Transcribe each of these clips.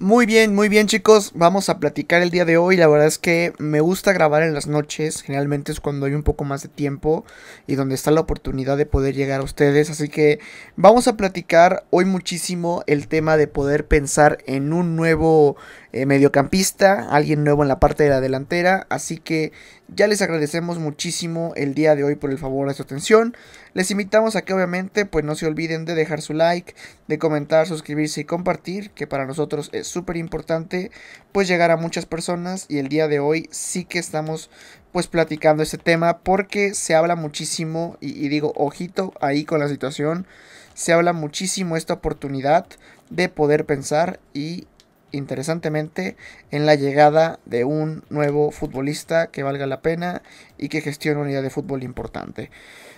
Muy bien, muy bien chicos, vamos a platicar el día de hoy, la verdad es que me gusta grabar en las noches, generalmente es cuando hay un poco más de tiempo y donde está la oportunidad de poder llegar a ustedes, así que vamos a platicar hoy muchísimo el tema de poder pensar en un nuevo eh, mediocampista, alguien nuevo en la parte de la delantera. Así que ya les agradecemos muchísimo el día de hoy por el favor de su atención. Les invitamos a que obviamente pues no se olviden de dejar su like, de comentar, suscribirse y compartir, que para nosotros es súper importante pues llegar a muchas personas y el día de hoy sí que estamos pues platicando este tema porque se habla muchísimo y digo ojito ahí con la situación, se habla muchísimo esta oportunidad de poder pensar y interesantemente en la llegada de un nuevo futbolista que valga la pena y que gestione una unidad de fútbol importante.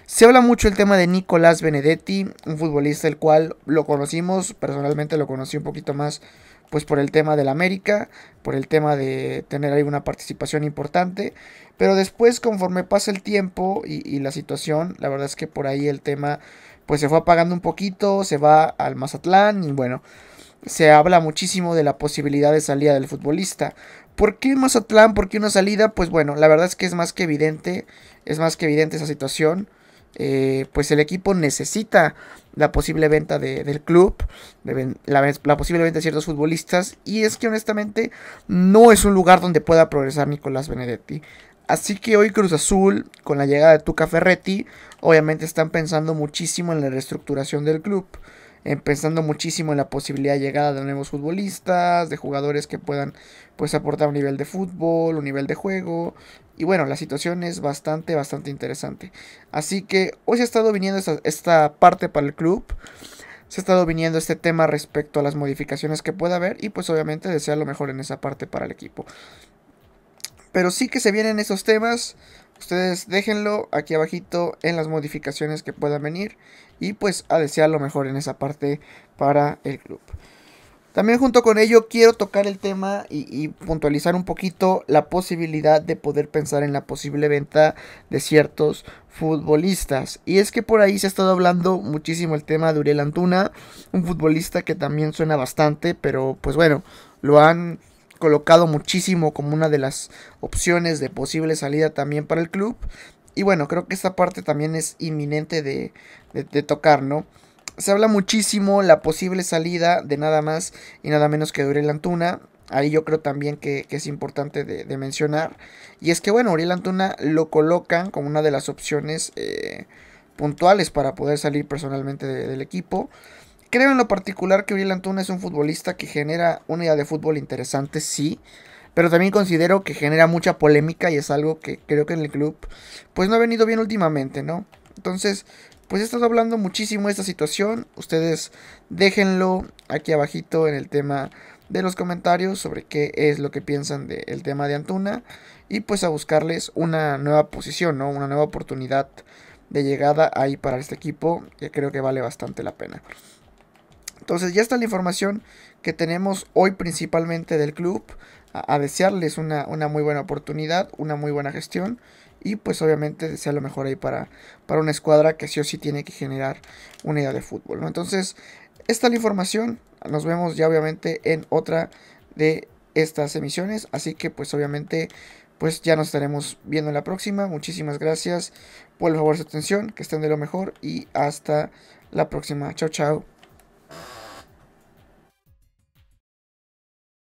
Se habla mucho el tema de Nicolás Benedetti, un futbolista el cual lo conocimos, personalmente lo conocí un poquito más pues por el tema del América, por el tema de tener ahí una participación importante, pero después conforme pasa el tiempo y, y la situación, la verdad es que por ahí el tema pues se fue apagando un poquito, se va al Mazatlán y bueno, se habla muchísimo de la posibilidad de salida del futbolista. ¿Por qué Mazatlán? ¿Por qué una salida? Pues bueno, la verdad es que es más que evidente, es más que evidente esa situación. Eh, pues el equipo necesita la posible venta del club, la, la, posible venta de ciertos futbolistas, y es que honestamente no es un lugar donde pueda progresar Nicolás Benedetti. Así que hoy Cruz Azul, con la llegada de Tuca Ferretti, obviamente están pensando muchísimo en la reestructuración del club pensando muchísimo en la posibilidad de llegada de nuevos futbolistas, de jugadores que puedan pues aportar un nivel de fútbol, un nivel de juego. Y bueno, la situación es bastante, bastante interesante. Así que hoy se ha estado viniendo esta, parte para el club. Se ha estado viniendo este tema respecto a las modificaciones que pueda haber. Y pues obviamente desea lo mejor en esa parte para el equipo. Pero sí que se vienen esos temas. Ustedes déjenlo aquí abajito en las modificaciones que puedan venir y pues a desear lo mejor en esa parte para el club. También junto con ello quiero tocar el tema y, y, puntualizar un poquito la posibilidad de poder pensar en la posible venta de ciertos futbolistas. Y es que por ahí se ha estado hablando muchísimo el tema de Uriel Antuna, un futbolista que también suena bastante, pero pues bueno, lo han colocado muchísimo como una de las opciones de posible salida también para el club. Y bueno, creo que esta parte también es inminente de, tocar, ¿no? Se habla muchísimo la posible salida de nada más y nada menos que de Uriel Antuna. Ahí yo creo también que, es importante de, mencionar. Y es que, bueno, Uriel Antuna lo colocan como una de las opciones eh, puntuales para poder salir personalmente del equipo. Creo en lo particular que Uriel Antuna es un futbolista que genera una idea de fútbol interesante, sí, pero también considero que genera mucha polémica y es algo que creo que en el club pues no ha venido bien últimamente, ¿no? Entonces, pues he estado hablando muchísimo de esta situación, ustedes déjenlo aquí abajito en el tema de los comentarios sobre qué es lo que piensan del tema de Antuna y pues a buscarles una nueva posición, ¿no? Una nueva oportunidad de llegada ahí para este equipo que creo que vale bastante la pena. Entonces ya está la información que tenemos hoy principalmente del club. A, desearles una, una, muy buena oportunidad, una muy buena gestión. Y pues obviamente sea lo mejor ahí para, para una escuadra que sí o sí tiene que generar una idea de fútbol. Entonces, esta la información. Nos vemos ya obviamente en otra de estas emisiones. Así que pues obviamente pues ya nos estaremos viendo en la próxima. Muchísimas gracias por el favor de su atención. Que estén de lo mejor y hasta la próxima. Chao, chao.